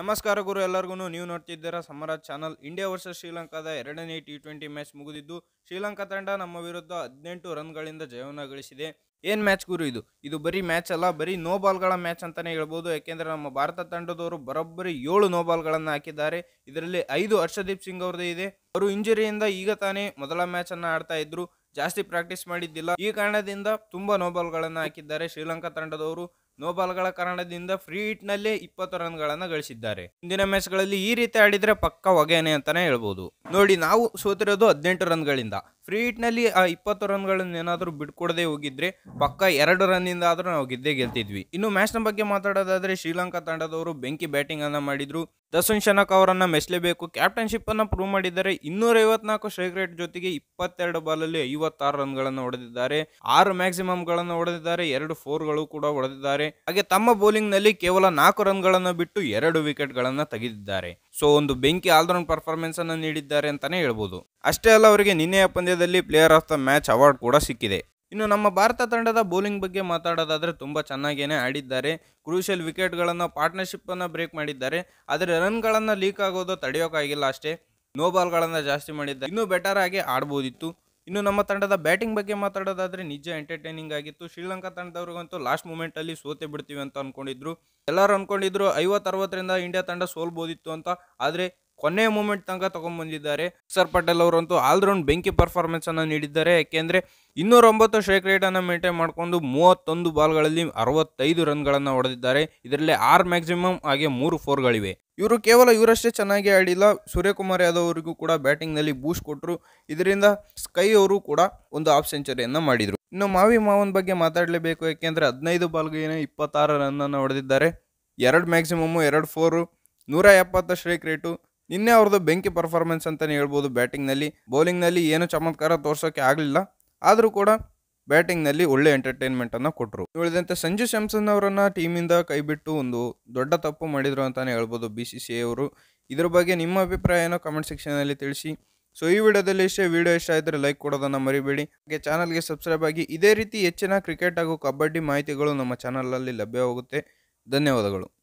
ನಮಸ್ಕಾರ ಗುರು ಎಲ್ಲರಿಗೂ ನೀವು ನೋಡ್ತಿದ್ದೀರಾ ಸಮರಾಜ್ ಚಾನಲ್ ಇಂಡಿಯಾ ವರ್ಸಸ್ ಶ್ರೀಲಂಕಾದ ಎರಡನೇ ಟಿ ಟ್ವೆಂಟಿ ಮ್ಯಾಚ್ ಮುಗಿದಿದ್ದು ಶ್ರೀಲಂಕಾ ತಂಡ ನಮ್ಮ ವಿರುದ್ಧ ಹದಿನೆಂಟು ರನ್ಗಳಿಂದ ಜಯವನ್ನ ಗಳಿಸಿದೆ ಏನ್ ಮ್ಯಾಚ್ ಗುರು ಇದು ಇದು ಬರೀ ಮ್ಯಾಚ್ ಅಲ್ಲ ಬರೀ ನೋ ಬಾಲ್ಗಳ ಮ್ಯಾಚ್ ಅಂತಾನೆ ಹೇಳ್ಬೋದು ಯಾಕೆಂದ್ರೆ ನಮ್ಮ ಭಾರತ ತಂಡದವರು ಬರೋಬ್ಬರಿ ಏಳು ನೋ ಬಾಲ್ಗಳನ್ನು ಹಾಕಿದ್ದಾರೆ ಇದರಲ್ಲಿ ಐದು ಹರ್ಷದೀಪ್ ಸಿಂಗ್ ಅವರದೇ ಇದೆ ಅವರು ಇಂಜುರಿಯಿಂದ ಈಗ ತಾನೇ ಮೊದಲ ಮ್ಯಾಚ್ ಅನ್ನ ಆಡ್ತಾ ಇದ್ರು ಜಾಸ್ತಿ ಪ್ರಾಕ್ಟೀಸ್ ಮಾಡಿದ್ದಿಲ್ಲ ಈ ಕಾರಣದಿಂದ ತುಂಬ ನೋಬಾಲ್ಗಳನ್ನು ಹಾಕಿದ್ದಾರೆ ಶ್ರೀಲಂಕಾ ತಂಡದವರು ನೋಬಾಲ್ಗಳ ಕಾರಣದಿಂದ ಫ್ರೀ ಹಿಟ್ನಲ್ಲಿ ಇಪ್ಪತ್ತು ರನ್ಗಳನ್ನು ಗಳಿಸಿದ್ದಾರೆ ಇಂದಿನ ಮ್ಯಾಚ್ಗಳಲ್ಲಿ ಈ ರೀತಿ ಆಡಿದ್ರೆ ಪಕ್ಕ ಹೊಗೆನೆ ಅಂತಾನೆ ಹೇಳ್ಬೋದು ನೋಡಿ ನಾವು ಸೋತಿರೋದು ಹದಿನೆಂಟು ರನ್ಗಳಿಂದ ಫ್ರೀ ಹಿಟ್ನಲ್ಲಿ ಆ ಇಪ್ಪತ್ತು ರನ್ಗಳನ್ನು ಏನಾದರೂ ಬಿಟ್ಕೊಡದೆ ಹೋಗಿದ್ರೆ ಪಕ್ಕ ಎರಡು ರನ್ನಿಂದ ಆದರೂ ನಾವು ಗೆದ್ದೇ ಗೆಲ್ತಿದ್ವಿ ಇನ್ನು ಮ್ಯಾಚ್ನ ಬಗ್ಗೆ ಮಾತಾಡೋದಾದ್ರೆ ಶ್ರೀಲಂಕಾ ತಂಡದವರು ಬೆಂಕಿ ಬ್ಯಾಟಿಂಗ್ ಅನ್ನ ಮಾಡಿದ್ರು ದಸುನ್ ಶನಕ್ ಅವರನ್ನು ಮೆಚ್ಚಲೇಬೇಕು ಕ್ಯಾಪ್ಟನ್ಶಿಪ್ ಅನ್ನು ಪ್ರೂವ್ ಮಾಡಿದ್ದಾರೆ ಇನ್ನೂರ ಐವತ್ನಾಲ್ಕು ಸ್ಟ್ರೈಕ್ ರೇಟ್ ಜೊತೆಗೆ ಇಪ್ಪತ್ತೆರಡು ಬಾಲಲ್ಲಿ ಐವತ್ತಾರು ರನ್ಗಳನ್ನು ಹೊಡೆದಿದ್ದಾರೆ ಆರು ಮ್ಯಾಕ್ಸಿಮಮ್ ಗಳನ್ನು ಹೊಡೆದಿದ್ದಾರೆ ಎರಡು ಫೋರ್ ಗಳು ಕೂಡ ಹೊಡೆದಿದ್ದಾರೆ ಹಾಗೆ ತಮ್ಮ ಬೌಲಿಂಗ್ ನಲ್ಲಿ ಕೇವಲ ನಾಲ್ಕು ರನ್ ಗಳನ್ನು ಬಿಟ್ಟು ಎರಡು ವಿಕೆಟ್ ತೆಗೆದಿದ್ದಾರೆ ಸೊ ಒಂದು ಬೆಂಕಿ ಆಲ್ರೌಂಡ್ ಪರ್ಫಾರ್ಮೆನ್ಸ್ ಅನ್ನು ನೀಡಿದ್ದಾರೆ ಅಂತಾನೆ ಹೇಳ್ಬೋದು ಅಷ್ಟೇ ಅಲ್ಲ ಅವರಿಗೆ ನಿನ್ನೆಯ ಪಂದ್ಯದಲ್ಲಿ player of the match award ಕೂಡ ಸಿಕ್ಕಿದೆ ಇನ್ನು ನಮ್ಮ ಭಾರತ ತಂಡದ ಬೌಲಿಂಗ್ ಬಗ್ಗೆ ಮಾತಾಡೋದಾದರೆ ತುಂಬ ಚೆನ್ನಾಗೇನೆ ಆಡಿದ್ದಾರೆ ಕ್ರೂಷಿಯಲ್ ವಿಕೆಟ್ಗಳನ್ನು ಪಾರ್ಟ್ನರ್ಶಿಪ್ಪನ್ನು ಬ್ರೇಕ್ ಮಾಡಿದ್ದಾರೆ ಆದರೆ ರನ್ಗಳನ್ನು ಲೀಕ್ ಆಗೋದು ತಡೆಯೋಕ್ಕಾಗಿಲ್ಲ ಅಷ್ಟೇ ನೋ ಬಾಲ್ಗಳನ್ನು ಜಾಸ್ತಿ ಮಾಡಿದ್ದಾರೆ ಇನ್ನೂ ಬೆಟರ್ ಆಗಿ ಆಡ್ಬೋದಿತ್ತು ಇನ್ನು ನಮ್ಮ ತಂಡದ ಬ್ಯಾಟಿಂಗ್ ಬಗ್ಗೆ ಮಾತಾಡೋದಾದರೆ ನಿಜ ಎಂಟರ್ಟೈನಿಂಗ್ ಆಗಿತ್ತು ಶ್ರೀಲಂಕಾ ತಂಡದವ್ರಿಗಂತೂ ಲಾಸ್ಟ್ ಮೂಮೆಂಟಲ್ಲಿ ಸೋತೆ ಬಿಡ್ತೀವಿ ಅಂತ ಅಂದ್ಕೊಂಡಿದ್ರು ಎಲ್ಲರೂ ಅಂದ್ಕೊಂಡಿದ್ರು ಐವತ್ತರವತ್ತರಿಂದ ಇಂಡಿಯಾ ತಂಡ ಸೋಲ್ಬೋದಿತ್ತು ಅಂತ ಆದರೆ ಕೊನೆಯ ಮೂಮೆಂಟ್ ತನಕ ತಗೊಂಡ್ಬಂದಿದ್ದಾರೆ ಸರ್ ಪಟೇಲ್ ಅವರಂತೂ ಆಲ್ರೌಂಡ್ ಬೆಂಕಿ ಪರ್ಫಾರ್ಮೆನ್ಸ್ ಅನ್ನು ನೀಡಿದ್ದಾರೆ ಯಾಕೆಂದ್ರೆ ಇನ್ನೂರೊಂಬತ್ತು ಶೇಕ್ ರೇಟ್ ಅನ್ನು ಮೇಂಟೈನ್ ಮಾಡಿಕೊಂಡು ಮೂವತ್ತೊಂದು ಬಾಲ್ಗಳಲ್ಲಿ ಅರವತ್ತೈದು ರನ್ಗಳನ್ನು ಹೊಡೆದಿದ್ದಾರೆ ಇದರಲ್ಲಿ ಆರ್ ಮ್ಯಾಕ್ಸಿಮಮ್ ಹಾಗೆ ಮೂರು ಫೋರ್ಗಳಿವೆ ಇವರು ಕೇವಲ ಇವರಷ್ಟೇ ಚೆನ್ನಾಗಿ ಆಡಿಲ್ಲ ಸೂರ್ಯಕುಮಾರ್ ಯಾದವ್ ಅವರಿಗೂ ಕೂಡ ಬ್ಯಾಟಿಂಗ್ನಲ್ಲಿ ಬೂಸ್ಟ್ ಕೊಟ್ಟರು ಇದರಿಂದ ಸ್ಕೈ ಅವರು ಕೂಡ ಒಂದು ಹಾಫ್ ಸೆಂಚುರಿಯನ್ನು ಮಾಡಿದರು ಇನ್ನು ಮಾವಿ ಮಾವನ್ ಬಗ್ಗೆ ಮಾತಾಡಲೇಬೇಕು ಯಾಕೆಂದರೆ ಹದಿನೈದು ಬಾಲ್ಗೆ ಇಪ್ಪತ್ತಾರು ರನ್ನನ್ನು ಹೊಡೆದಿದ್ದಾರೆ ಎರಡು ಮ್ಯಾಕ್ಸಿಮಮ್ಮು ಎರಡು ಫೋರು ನೂರ ಎಪ್ಪತ್ತು ಸ್ಟ್ರೈಕ್ ರೇಟು ನಿನ್ನೆ ಅವ್ರದ್ದು ಬೆಂಕಿ ಪರ್ಫಾರ್ಮೆನ್ಸ್ ಅಂತಲೇ ಹೇಳ್ಬೋದು ಬ್ಯಾಟಿಂಗ್ನಲ್ಲಿ ಬೌಲಿಂಗ್ನಲ್ಲಿ ಏನು ಚಮತ್ಕಾರ ತೋರ್ಸೋಕ್ಕೆ ಆಗಲಿಲ್ಲ ಆದರೂ ಕೂಡ ಬ್ಯಾಟಿಂಗ್ನಲ್ಲಿ ಒಳ್ಳೆ ಎಂಟರ್ಟೈನ್ಮೆಂಟನ್ನು ಕೊಟ್ಟರು ಉಳಿದಂತೆ ಸಂಜು ಸ್ಯಾಮ್ಸನ್ ಅವರನ್ನು ಟೀಮಿಂದ ಕೈಬಿಟ್ಟು ಒಂದು ದೊಡ್ಡ ತಪ್ಪು ಮಾಡಿದರು ಅಂತಲೇ ಹೇಳ್ಬೋದು ಬಿ ಸಿ ಸಿ ಅವರು ಇದ್ರ ಬಗ್ಗೆ ನಿಮ್ಮ ಅಭಿಪ್ರಾಯನ ಕಮೆಂಟ್ ಸೆಕ್ಷನ್ನಲ್ಲಿ ತಿಳಿಸಿ ಸೊ ಈ ವಿಡಿಯೋದಲ್ಲಿ ಇಷ್ಟೇ ವಿಡಿಯೋ ಇಷ್ಟ ಆದರೆ ಲೈಕ್ ಕೊಡೋದನ್ನು ಮರಿಬೇಡಿ ಹಾಗೆ ಚಾನಲ್ಗೆ ಸಬ್ಸ್ಕ್ರೈಬ್ ಆಗಿ ಇದೇ ರೀತಿ ಹೆಚ್ಚಿನ ಕ್ರಿಕೆಟ್ ಹಾಗೂ ಕಬಡ್ಡಿ ಮಾಹಿತಿಗಳು ನಮ್ಮ ಚಾನಲಲ್ಲಿ ಲಭ್ಯವಾಗುತ್ತೆ ಧನ್ಯವಾದಗಳು